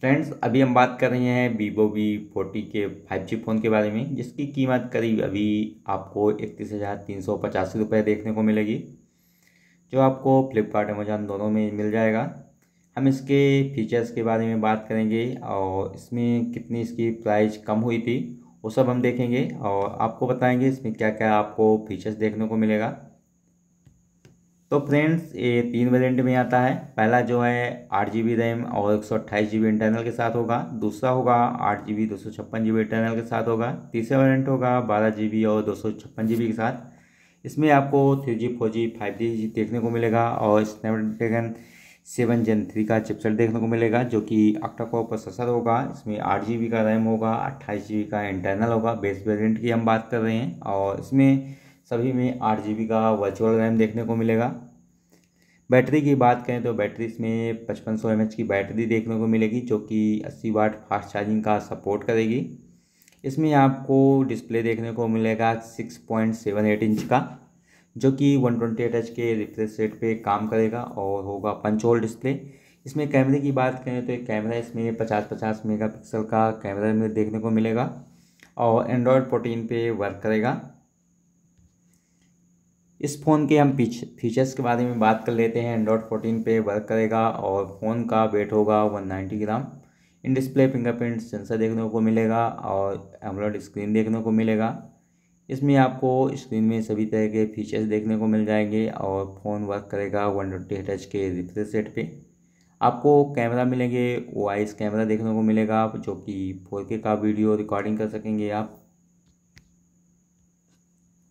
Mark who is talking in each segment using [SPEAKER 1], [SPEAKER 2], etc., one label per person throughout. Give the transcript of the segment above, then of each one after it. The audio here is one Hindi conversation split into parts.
[SPEAKER 1] फ्रेंड्स अभी हम बात कर रहे हैं वीवो वी फोर्टी के फाइव जी फ़ोन के बारे में जिसकी कीमत करीब अभी आपको इकतीस हज़ार तीन सौ पचासी रुपये देखने को मिलेगी जो आपको फ्लिपकार्ट अमेजान दोनों में मिल जाएगा हम इसके फीचर्स के बारे में बात करेंगे और इसमें कितनी इसकी प्राइस कम हुई थी वो सब हम देखेंगे और आपको बताएंगे इसमें क्या क्या आपको फीचर्स देखने को मिलेगा तो फ्रेंड्स ये तीन वेरिएंट में आता है पहला जो है आठ जी बी रैम और एक सौ अट्ठाईस जी बी इंटरनल के साथ होगा दूसरा होगा आठ जी बी दो सौ छप्पन जी बी इंटरनल के साथ होगा तीसरा वेरिएंट होगा बारह जी बी और दो सौ छप्पन जी बी के साथ इसमें आपको three G four G five G देखने को मिलेगा और स्नैपड्रैगन सेवन जेन थ्री का चिपसेट देखने को मिलेगा जो कि अक्टा को प्रोसेसर होगा इसमें आठ जी बी का रैम होगा अट्ठाईस जी बी का इंटरनल होगा बेस वेरिएंट की हम बात कर रहे हैं और इसमें सभी में आठ जी का वर्चुअल रैम देखने को मिलेगा बैटरी की बात करें तो बैटरी इसमें पचपन सौ एम की बैटरी देखने को मिलेगी जो कि अस्सी वाट फास्ट चार्जिंग का सपोर्ट करेगी इसमें आपको डिस्प्ले देखने को मिलेगा six point seven eight inch का जो कि वन ट्वेंटी एट एच के रिफ्रेश रेट पे काम करेगा और होगा पंच होल डिस्प्ले इसमें कैमरे की बात करें तो एक कैमरा इसमें पचास पचास मेगा का कैमरा देखने को मिलेगा और एंड्रॉयड फोटीन पर वर्क करेगा इस फ़ोन के हम फीचर्स के बारे में बात कर लेते हैं एंड्रॉयड फोर्टीन पे वर्क करेगा और फ़ोन का वेट होगा one ninety gram in display fingerprint sensor देखने को मिलेगा और एमोलेड स्क्रीन देखने को मिलेगा इसमें आपको स्क्रीन में सभी तरह के फीचर्स देखने को मिल जाएंगे और फ़ोन वर्क करेगा वन ट्वेंटी एट एच के रिफ्रेश रेट पर आपको कैमरा मिलेंगे ओ आई कैमरा देखने को मिलेगा जो कि फोर के का वीडियो रिकॉर्डिंग कर सकेंगे आप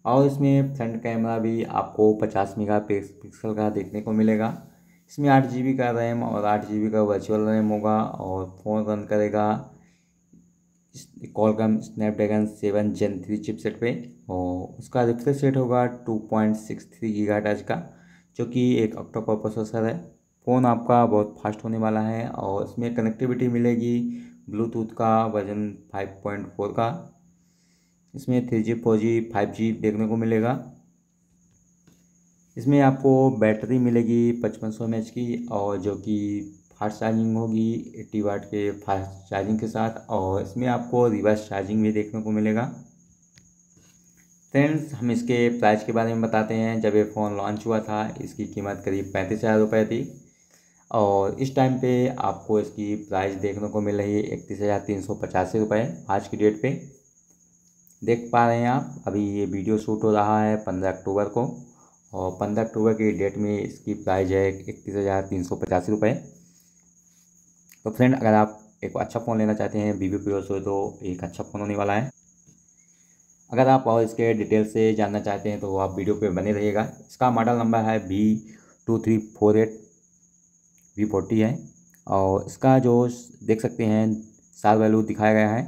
[SPEAKER 1] और इसमें फ्रंट कैमरा भी आपको पचास मेगा पिक्सल का देखने को मिलेगा इसमें आठ जी का रैम और आठ जी का वर्चुअल रैम होगा और फ़ोन रन करेगा Qualcomm Snapdragon seven Gen three chipset पे और उसका रिफ्रेश रेट होगा two point six three giga टच का जो कि एक ऑक्टोपर प्रोसेसर है फ़ोन आपका बहुत फास्ट होने वाला है और इसमें कनेक्टिविटी मिलेगी ब्लूटूथ का वर्जन फाइव पॉइंट फोर का इसमें three G four G five G देखने को मिलेगा इसमें आपको बैटरी मिलेगी पचपन सौ एम की और जो कि फास्ट चार्जिंग होगी एट्टी वाट के फास्ट चार्जिंग के साथ और इसमें आपको रिवर्स चार्जिंग भी देखने को मिलेगा फ्रेंड्स हम इसके प्राइस के बारे में बताते हैं जब ये फ़ोन लॉन्च हुआ था इसकी कीमत करीब पैंतीस हज़ार रुपये थी और इस टाइम पे आपको इसकी प्राइस देखने को मिल रही है इकतीस हज़ार तीन सौ पचासी रुपये आज की डेट पे देख पा रहे हैं आप अभी ये वीडियो शूट हो रहा है पंद्रह अक्टूबर को और पंद्रह अक्टूबर की डेट में इसकी प्राइस है इकतीस हज़ार तीन सौ पचासी रुपये तो फ्रेंड अगर आप एक अच्छा फ़ोन लेना चाहते हैं वीवो प्रो से तो एक अच्छा फ़ोन होने वाला है अगर आप और इसके डिटेल से जानना चाहते हैं तो आप वीडियो पे बने रहिएगा इसका मॉडल नंबर है B two three four eight V forty है और इसका जो देख सकते हैं साल वैल्यू दिखाया गया है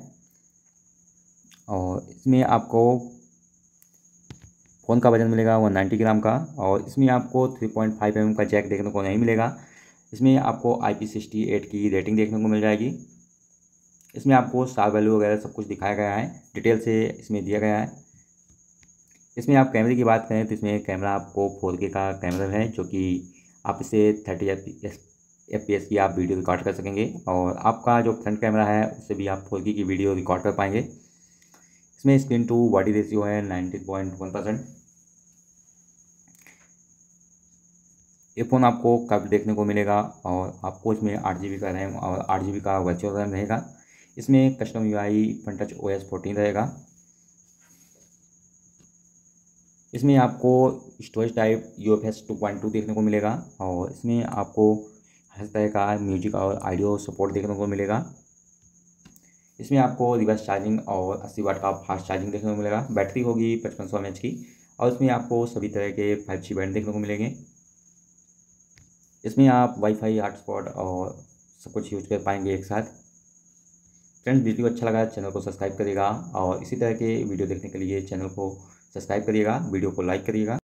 [SPEAKER 1] और इसमें आपको फ़ोन का वजन मिलेगा वन नाइन्टी ग्राम का और इसमें आपको थ्री पॉइंट फाइव एम का जैक देखने को नहीं मिलेगा इसमें आपको आई पी सिक्सटी एट की रेटिंग देखने को मिल जाएगी इसमें आपको स्टार वैल्यू वगैरह सब कुछ दिखाया गया है डिटेल से इसमें दिया गया है इसमें आप कैमरे की बात करें तो इसमें कैमरा आपको फोर के का कैमरा है जो कि आप इसे थर्टी एफ पी एस की आप वीडियो रिकॉर्ड कर सकेंगे और आपका जो फ्रंट कैमरा है उससे भी आप फोर की वीडियो रिकॉर्ड कर पाएंगे इसमें स्क्रीन टू वाटी रेशियो है नाइनटीन पॉइंट वन परसेंट ये फ़ोन आपको कब देखने को मिलेगा और आपको इसमें आठ जी बी का रैम और आठ जी बी का वर्चुअल रैम रहेगा इसमें custom U I touch O S fourteen रहेगा इसमें आपको storage type U F S two point two देखने को मिलेगा और इसमें आपको हर तरह का म्यूजिक और आडियो सपोर्ट देखने को मिलेगा इसमें आपको रिवर्स चार्जिंग और अस्सी वाट का फास्ट चार्जिंग देखने को मिलेगा बैटरी होगी पचपन सौ एम की और इसमें आपको सभी तरह के फाइव जी बैंड देखने को मिलेंगे इसमें आप वाईफाई हॉटस्पॉट और सब कुछ यूज कर पाएंगे एक साथ फ्रेंड्स वीडियो अच्छा लगा चैनल को सब्सक्राइब करिएगा और इसी तरह के वीडियो देखने के लिए चैनल को सब्सक्राइब करिएगा वीडियो को लाइक करिएगा